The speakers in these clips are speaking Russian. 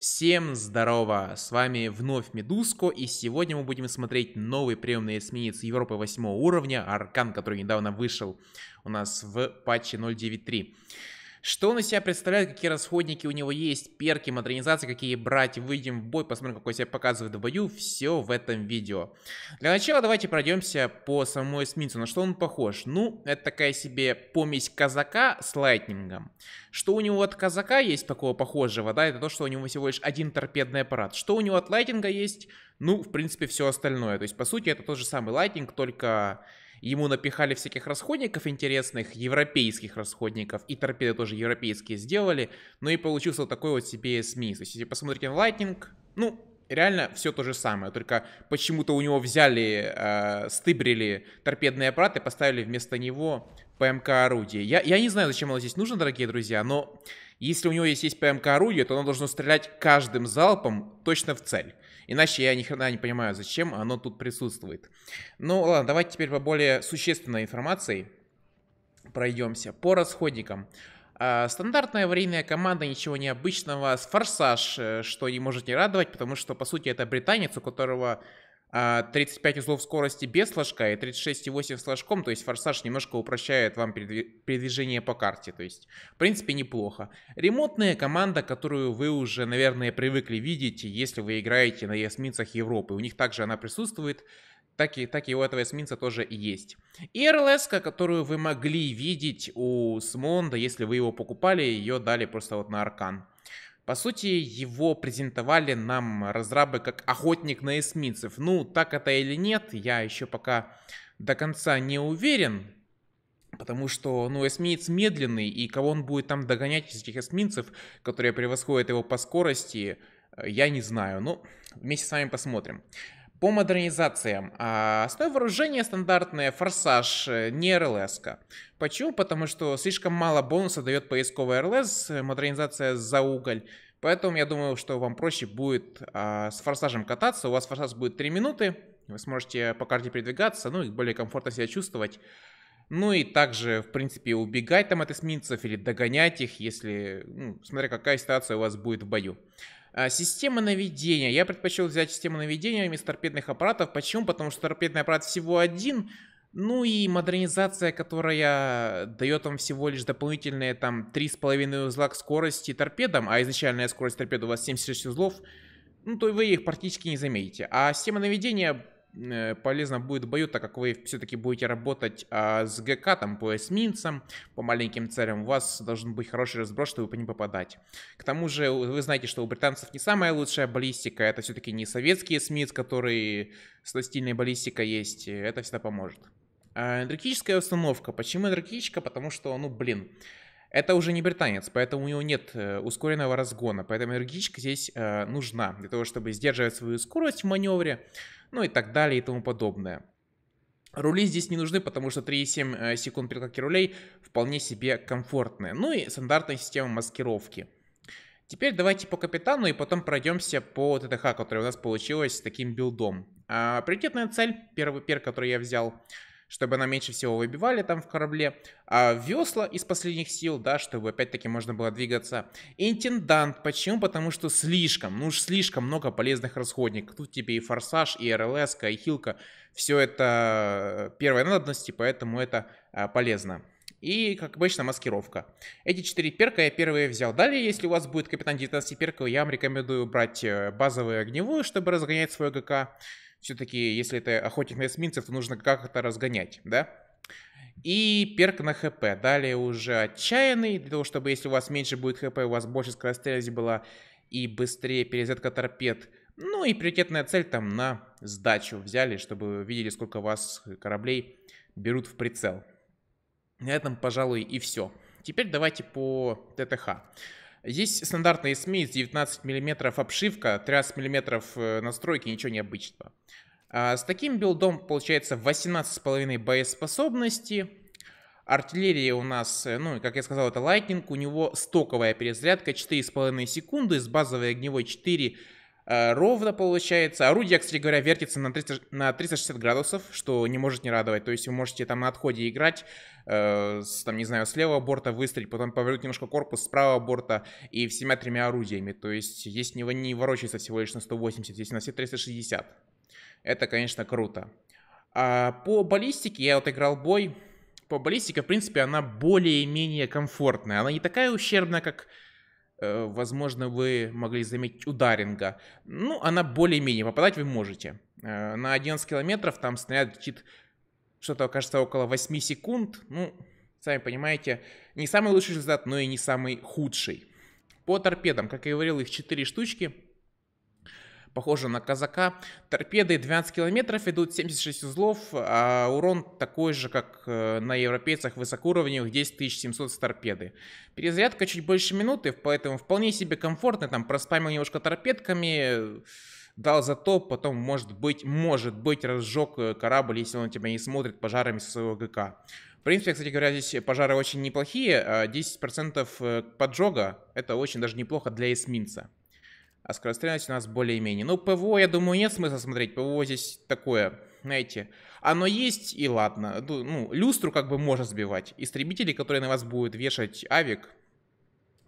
Всем здорово, с вами вновь Медуско, и сегодня мы будем смотреть новый приемный эсминец Европы 8 уровня, Аркан, который недавно вышел у нас в патче 0.9.3. Что он из себя представляет, какие расходники у него есть, перки, модернизации, какие брать, выйдем в бой, посмотрим, какой себя показывает в бою, все в этом видео. Для начала давайте пройдемся по самому эсминцу, на что он похож. Ну, это такая себе помесь казака с лайтнингом. Что у него от казака есть такого похожего, да, это то, что у него всего лишь один торпедный аппарат. Что у него от лайтинга есть, ну, в принципе, все остальное. То есть, по сути, это тот же самый лайтинг, только Ему напихали всяких расходников интересных, европейских расходников, и торпеды тоже европейские сделали, но и получился такой вот себе СМИ. То есть, если посмотрите на Lightning, ну, реально все то же самое, только почему-то у него взяли, э, стыбрили торпедные аппараты, поставили вместо него ПМК-орудие. Я, я не знаю, зачем оно здесь нужно, дорогие друзья, но если у него есть, есть ПМК-орудие, то оно должно стрелять каждым залпом точно в цель. Иначе я ни хрена не понимаю, зачем оно тут присутствует. Ну ладно, давайте теперь по более существенной информации пройдемся. По расходникам. А, стандартная аварийная команда, ничего необычного. с Форсаж, э, что не может не радовать, потому что, по сути, это британец, у которого 35 а, узлов скорости без флажка и 36,8 с флажком, то есть форсаж немножко упрощает вам передвижение по карте, то есть в принципе неплохо. Ремонтная команда, которую вы уже, наверное, привыкли видеть, если вы играете на эсминцах Европы, у них также она присутствует, так и, так и у этого эсминца тоже есть. И РЛС, которую вы могли видеть у Смонда, если вы его покупали, ее дали просто вот на Аркан. По сути, его презентовали нам разрабы как охотник на эсминцев. Ну, так это или нет, я еще пока до конца не уверен, Потому что, ну, эсминец медленный, и кого он будет там догонять из этих эсминцев, которые превосходят его по скорости, э, я не знаю. Ну, вместе с вами посмотрим. По модернизациям. а Основное вооружение стандартное форсаж, э, не рлс -ка. Почему? Потому что слишком мало бонуса дает поисковый РЛС, э, модернизация за уголь. Поэтому я думаю, что вам проще будет а, с форсажем кататься. У вас форсаж будет 3 минуты, вы сможете по карте передвигаться, ну и более комфортно себя чувствовать. Ну и также, в принципе, убегать там от эсминцев или догонять их, если, ну, смотря какая ситуация у вас будет в бою. А, система наведения. Я предпочел взять систему наведения вместо торпедных аппаратов. Почему? Потому что торпедный аппарат всего один. Ну и модернизация, которая дает вам всего лишь дополнительные там 3,5 узла к скорости торпедам, а изначальная скорость торпеды у вас 76 узлов, ну то вы их практически не заметите. А система наведения Э, полезно будет в бою, так как вы все-таки будете работать а, с ГК, там, по эсминцам, по маленьким целям. У вас должен быть хороший разброс, чтобы не попадать. К тому же вы знаете, что у британцев не самая лучшая баллистика. Это все-таки не советский эсминец, который с стильной баллистика есть. Это всегда поможет. А, энергетическая установка. Почему энергетическая? Потому что, ну, блин, это уже не британец, поэтому у него нет э, ускоренного разгона. Поэтому энергетичка здесь э, нужна для того, чтобы сдерживать свою скорость в маневре ну и так далее и тому подобное. Рули здесь не нужны, потому что 3,7 э, секунд прикладки рулей вполне себе комфортные. Ну и стандартная система маскировки. Теперь давайте по капитану и потом пройдемся по ТТХ, который у нас получилось с таким билдом. А, приоритетная цель, первый пер, который я взял, чтобы она меньше всего выбивали там в корабле, а весла из последних сил, да, чтобы опять-таки можно было двигаться. Интендант, почему? Потому что слишком, ну уж слишком много полезных расходников. Тут тебе и форсаж, и РЛС, и хилка, все это э, первой надобности, поэтому это э, полезно. И, как обычно, маскировка. Эти четыре перка я первые взял. Далее, если у вас будет капитан 19 перков, я вам рекомендую брать э, базовую огневую, чтобы разгонять свой ГК все-таки, если это охотник на эсминцев, то нужно как то разгонять, да? И перк на хп. Далее уже отчаянный, для того, чтобы если у вас меньше будет хп, у вас больше скорострельность была и быстрее перезарядка торпед. Ну и приоритетная цель там на сдачу взяли, чтобы вы видели, сколько вас кораблей берут в прицел. На этом, пожалуй, и все. Теперь давайте по ТТХ. Есть стандартные СМИ, 19 мм обшивка, 30 мм э, настройки, ничего необычного. А, с таким билдом получается 18,5 боеспособности. Артиллерия у нас, э, ну, как я сказал, это Lightning, у него стоковая перезарядка 4,5 секунды, с базовой огневой 4 Э, ровно получается. Орудие, кстати говоря, вертится на, 300, на 360 градусов, что не может не радовать. То есть вы можете там на отходе играть, э, с, там, не знаю, с левого борта выстрелить, потом повернуть немножко корпус с правого борта и всеми тремя орудиями. То есть здесь не, не ворочается всего лишь на 180, здесь на все 360. Это, конечно, круто. А по баллистике я вот играл бой. По баллистике, в принципе, она более-менее комфортная. Она не такая ущербная, как Э, возможно, вы могли заметить ударинга. Ну, она более-менее, попадать вы можете. Э, на 11 километров там снаряд летит что-то, кажется, около 8 секунд. Ну, сами понимаете, не самый лучший результат, но и не самый худший. По торпедам, как я говорил, их 4 штучки похоже на казака. Торпеды 12 километров идут, 76 узлов, а урон такой же, как э, на европейцах высокоуровневых, 10700 с торпеды. Перезарядка чуть больше минуты, поэтому вполне себе комфортно, там проспамил немножко торпедками, дал затоп, потом, может быть, может быть, разжег э, корабль, если он тебя не смотрит пожарами своего ГК. В принципе, кстати говоря, здесь пожары очень неплохие, 10% а э, поджога, это очень даже неплохо для эсминца а скорострельность у нас более-менее. Ну, ПВО, я думаю, нет смысла смотреть. ПВО здесь такое, знаете, оно есть и ладно. Ну, люстру как бы можно сбивать. Истребители, которые на вас будут вешать авик,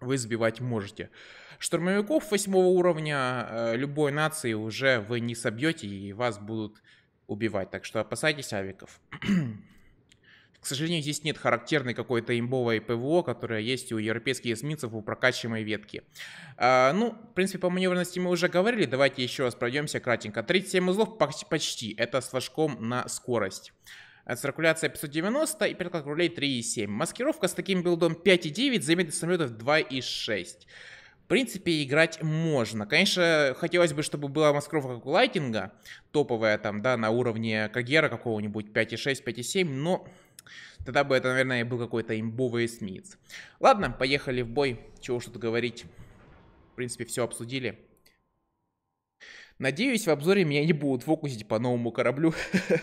вы сбивать можете. Штурмовиков восьмого уровня э, любой нации уже вы не собьете и вас будут убивать. Так что опасайтесь авиков. сожалению, здесь нет характерной какой-то имбовой ПВО, которая есть у европейских эсминцев у прокачиваемой ветки. А, ну, в принципе, по маневренности мы уже говорили, давайте еще раз пройдемся кратенько. 37 узлов почти, почти. это с флажком на скорость. Э, циркуляция 590 и перекат рулей 3,7. Маскировка с таким билдом 5,9, замедление самолетов 2,6. В принципе, играть можно. Конечно, хотелось бы, чтобы была маскировка как у лайтинга, топовая там, да, на уровне Кагера какого-нибудь 5.6, 5.7, но Тогда бы это, наверное, был какой-то имбовый эсминец. Ладно, поехали в бой. Чего что-то говорить. В принципе, все обсудили. Надеюсь, в обзоре меня не будут фокусить по новому кораблю.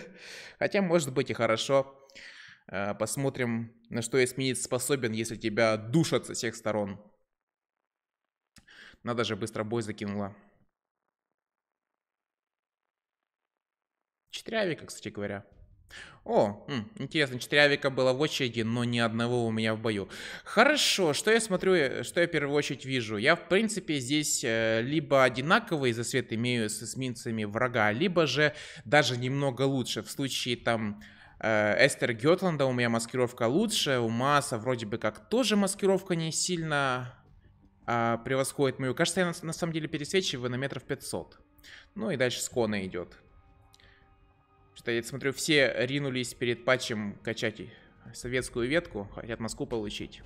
Хотя, может быть, и хорошо. Э, посмотрим, на что эсминец способен, если тебя душат со всех сторон. Надо же, быстро бой закинула. Четырявика, кстати говоря. О, хм, интересно, 4 авика было в очереди, но ни одного у меня в бою. Хорошо, что я смотрю, э, что я в первую очередь вижу? Я, в принципе, здесь э, либо одинаковый засвет имею с эсминцами врага, либо же даже немного лучше. В случае там э, Эстер Гетланда у меня маскировка лучше, у Маса вроде бы как тоже маскировка не сильно а, превосходит мою. Кажется, я на, на самом деле пересвечиваю на метров 500. Ну и дальше Скона идет. Что я смотрю, все ринулись перед патчем качать советскую ветку, хотят Москву получить.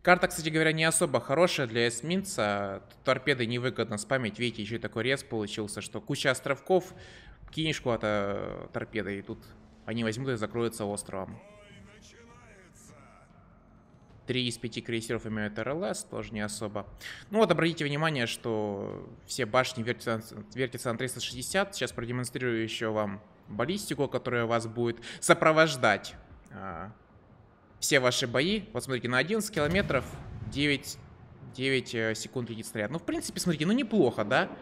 Карта, кстати говоря, не особо хорошая для эсминца. Торпеды невыгодно спамить. Видите, еще такой рез получился, что куча островков. Кинешь куда-то э, торпеды, и тут они возьмут и закроются островом. Три из пяти крейсеров имеют РЛС, тоже не особо. Ну вот, обратите внимание, что все башни вертятся, вертятся на 360. Сейчас продемонстрирую еще вам баллистику, которая вас будет сопровождать. А, все ваши бои. Вот смотрите, на 11 километров 9, 9 э, секунд летит снаряд. Ну, в принципе, смотрите, ну неплохо, да? То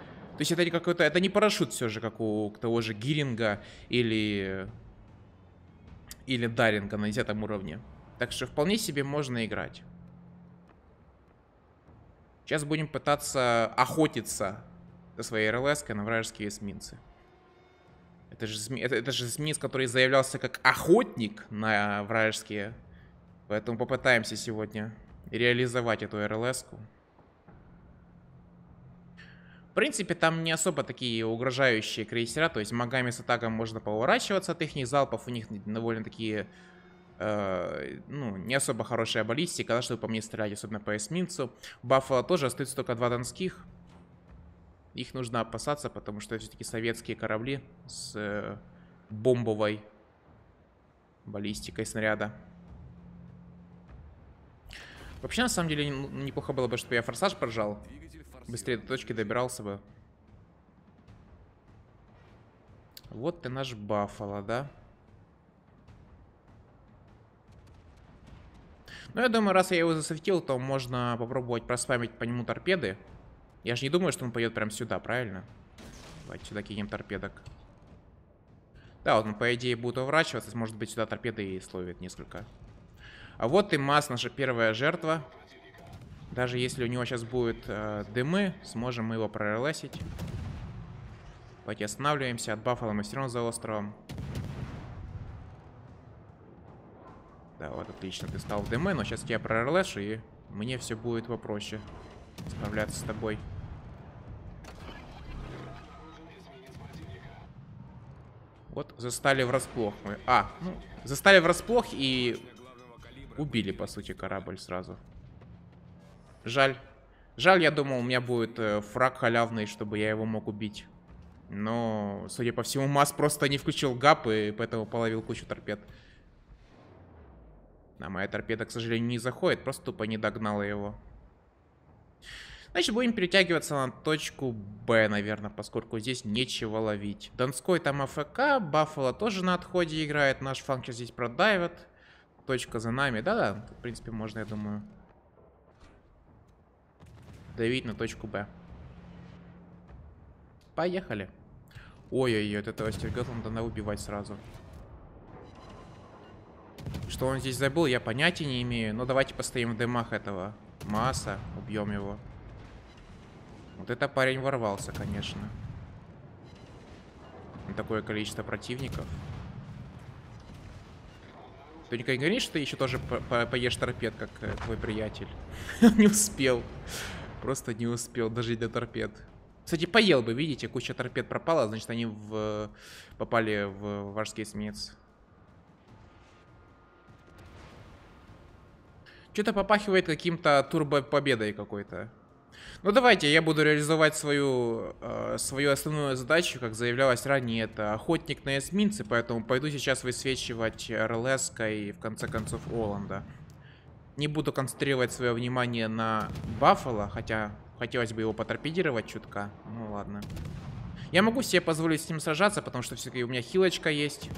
есть это не какой-то, это не парашют все же, как у того же Гиринга или или Даринга на 10 уровне. Так что вполне себе можно играть. Сейчас будем пытаться охотиться со своей рлс на вражеские эсминцы. Это же, это, это же эсминец, который заявлялся как охотник на вражеские. Поэтому попытаемся сегодня реализовать эту рлс -ку. В принципе, там не особо такие угрожающие крейсера, то есть магами с атаком можно поворачиваться от их залпов, у них довольно такие Э, ну, не особо хорошая баллистика, да, чтобы по мне стрелять, особенно по эсминцу. Баффало тоже остается только два донских. Их нужно опасаться, потому что все-таки советские корабли с э, бомбовой баллистикой снаряда. Вообще, на самом деле, неплохо было бы, чтобы я форсаж прожал. Быстрее до точки добирался бы. Вот ты наш Баффало, да? Да. Но я думаю, раз я его засветил, то можно попробовать проспамить по нему торпеды. Я же не думаю, что он пойдет прям сюда, правильно? Давайте сюда кинем торпедок. Да, вот он, по идее, будет уворачиваться. Может быть, сюда торпеды и словит несколько. А вот и Мас, наша первая жертва. Даже если у него сейчас будет э, дымы, сможем мы его прорелесить. Давайте останавливаемся. От баффала мы все за островом. Да, вот отлично, ты стал ДМ, но сейчас тебя прорелэш, и мне все будет попроще справляться с тобой. Вот застали врасплох мы. А, ну, застали врасплох и убили, по сути, корабль сразу. Жаль. Жаль, я думал, у меня будет э, фраг халявный, чтобы я его мог убить. Но, судя по всему, Мас просто не включил гап и поэтому половил кучу торпед. А моя торпеда, к сожалению, не заходит, просто тупо не догнала его. Значит, будем перетягиваться на точку Б, наверное, поскольку здесь нечего ловить. Донской там АФК, Баффало тоже на отходе играет, наш фанкер здесь продавит. Точка за нами, да-да, в принципе, можно, я думаю, давить на точку Б. Поехали. Ой-ой-ой, от этого Стергатланда надо убивать сразу. Что он здесь забыл, я понятия не имею. Но давайте постоим в дымах этого. Масса, убьем его. Вот это парень ворвался, конечно. Такое количество противников. Ты никогда не говоришь, что ты еще тоже по по поешь торпед, как э, твой приятель? не успел. Просто не успел дожить до торпед. Кстати, поел бы, видите, куча торпед пропала, значит, они в, попали в вражеский эсминец. Что-то попахивает каким-то турбо-победой какой-то. Ну давайте, я буду реализовать свою, э, свою основную задачу, как заявлялось ранее, это охотник на эсминцы, поэтому пойду сейчас высвечивать Релеска и в конце концов Оланда. Не буду концентрировать свое внимание на Баффало, хотя хотелось бы его поторпедировать чутка. Ну ладно. Я могу себе позволить с ним сражаться, потому что все-таки у меня хилочка есть.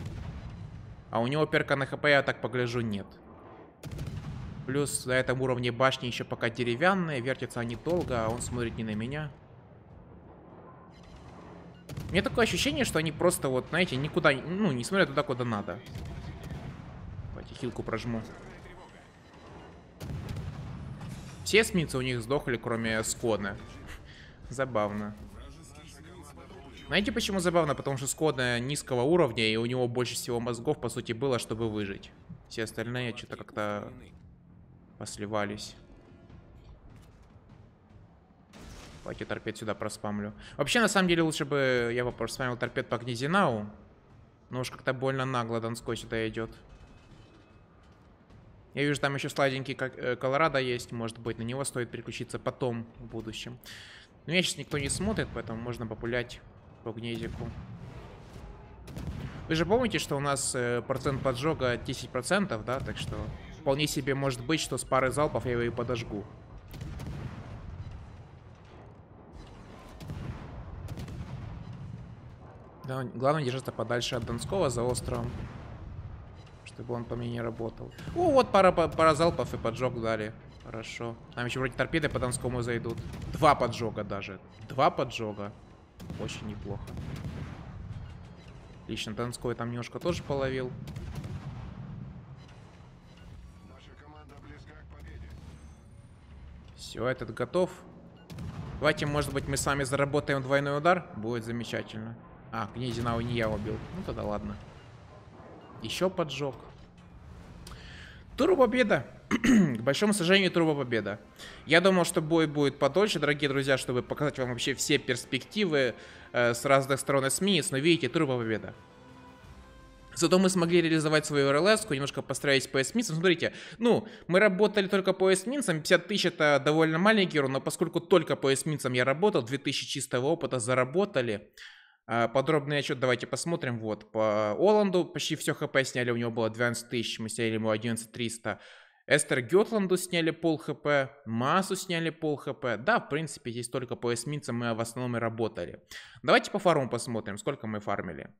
А у него перка на хп, я так погляжу, нет. Плюс на этом уровне башни еще пока деревянные, вертятся они долго, а он смотрит не на меня. У меня такое ощущение, что они просто вот, знаете, никуда, ну, не смотрят туда, куда надо. Давайте хилку прожму. Все эсминцы у них сдохли, кроме Скодны. Забавно. Знаете, почему забавно? Потому что Скодна низкого уровня, и у него больше всего мозгов, по сути, было, чтобы выжить. Все остальные что-то как-то посливались. Давайте торпед сюда проспамлю. Вообще, на самом деле, лучше бы я бы проспамил торпед по Гнезинау. Но уж как-то больно нагло Донской сюда идет. Я вижу, там еще сладенький э, Колорадо есть. Может быть, на него стоит переключиться потом, в будущем. Но меня сейчас никто не смотрит, поэтому можно популять по гнезику. Вы же помните, что у нас э, процент поджога 10%, да? Так что вполне себе может быть, что с пары залпов я его и подожгу. Да, главное держаться подальше от Донского за островом. Чтобы он по мне не работал. О, вот пара, пара залпов и поджог дали. Хорошо. Там еще вроде торпеды по Донскому зайдут. Два поджога даже. Два поджога. Очень неплохо. Отлично, Донской там немножко тоже половил. Все, этот готов. Давайте, может быть, мы сами заработаем двойной удар. Будет замечательно. А, Князина не я убил. Ну тогда ладно. Еще поджог. Турбо победа. К большому сожалению, турбо победа. Я думал, что бой будет подольше, дорогие друзья, чтобы показать вам вообще все перспективы э, с разных сторон СМИ. Но видите, турбо победа. Зато мы смогли реализовать свою рлс немножко построить по эсминцам. Смотрите, ну, мы работали только по эсминцам, 50 тысяч это довольно маленький урон, но поскольку только по эсминцам я работал, 2000 чистого опыта заработали. А, подробный отчет давайте посмотрим. Вот, по Оланду почти все хп сняли, у него было 12 тысяч, мы сняли ему 11300. Эстер Гетланду сняли пол хп, Масу сняли пол хп. Да, в принципе, здесь только по эсминцам мы в основном и работали. Давайте по фарму посмотрим, сколько мы фармили.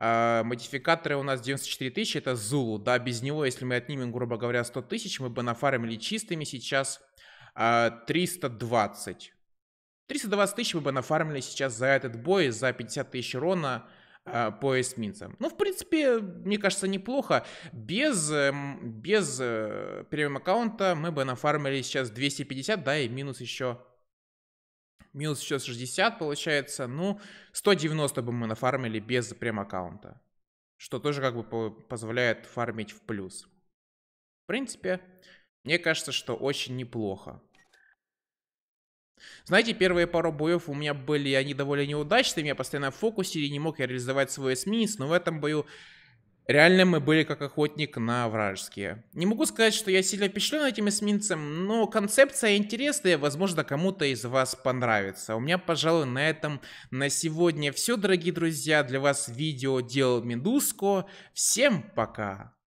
А, модификаторы у нас 94 тысячи, это Zulu, да, без него, если мы отнимем, грубо говоря, 100 тысяч, мы бы нафармили чистыми сейчас 320. А, 320 тысяч мы бы нафармили сейчас за этот бой, за 50 тысяч урона а, по эсминцам. Ну, в принципе, мне кажется, неплохо. Без, эм, без э, премиум аккаунта мы бы нафармили сейчас 250, да, и минус еще Минус еще 60 получается. Ну, 190 бы мы нафармили без прям аккаунта. Что тоже как бы позволяет фармить в плюс. В принципе, мне кажется, что очень неплохо. Знаете, первые пару боев у меня были, они довольно неудачные, меня постоянно фокусили, не мог я реализовать свой эсминец, но в этом бою Реально мы были как охотник на вражеские. Не могу сказать, что я сильно впечатлен этим эсминцем, но концепция интересная, возможно, кому-то из вас понравится. У меня, пожалуй, на этом на сегодня все, дорогие друзья. Для вас видео делал Медуско. Всем пока!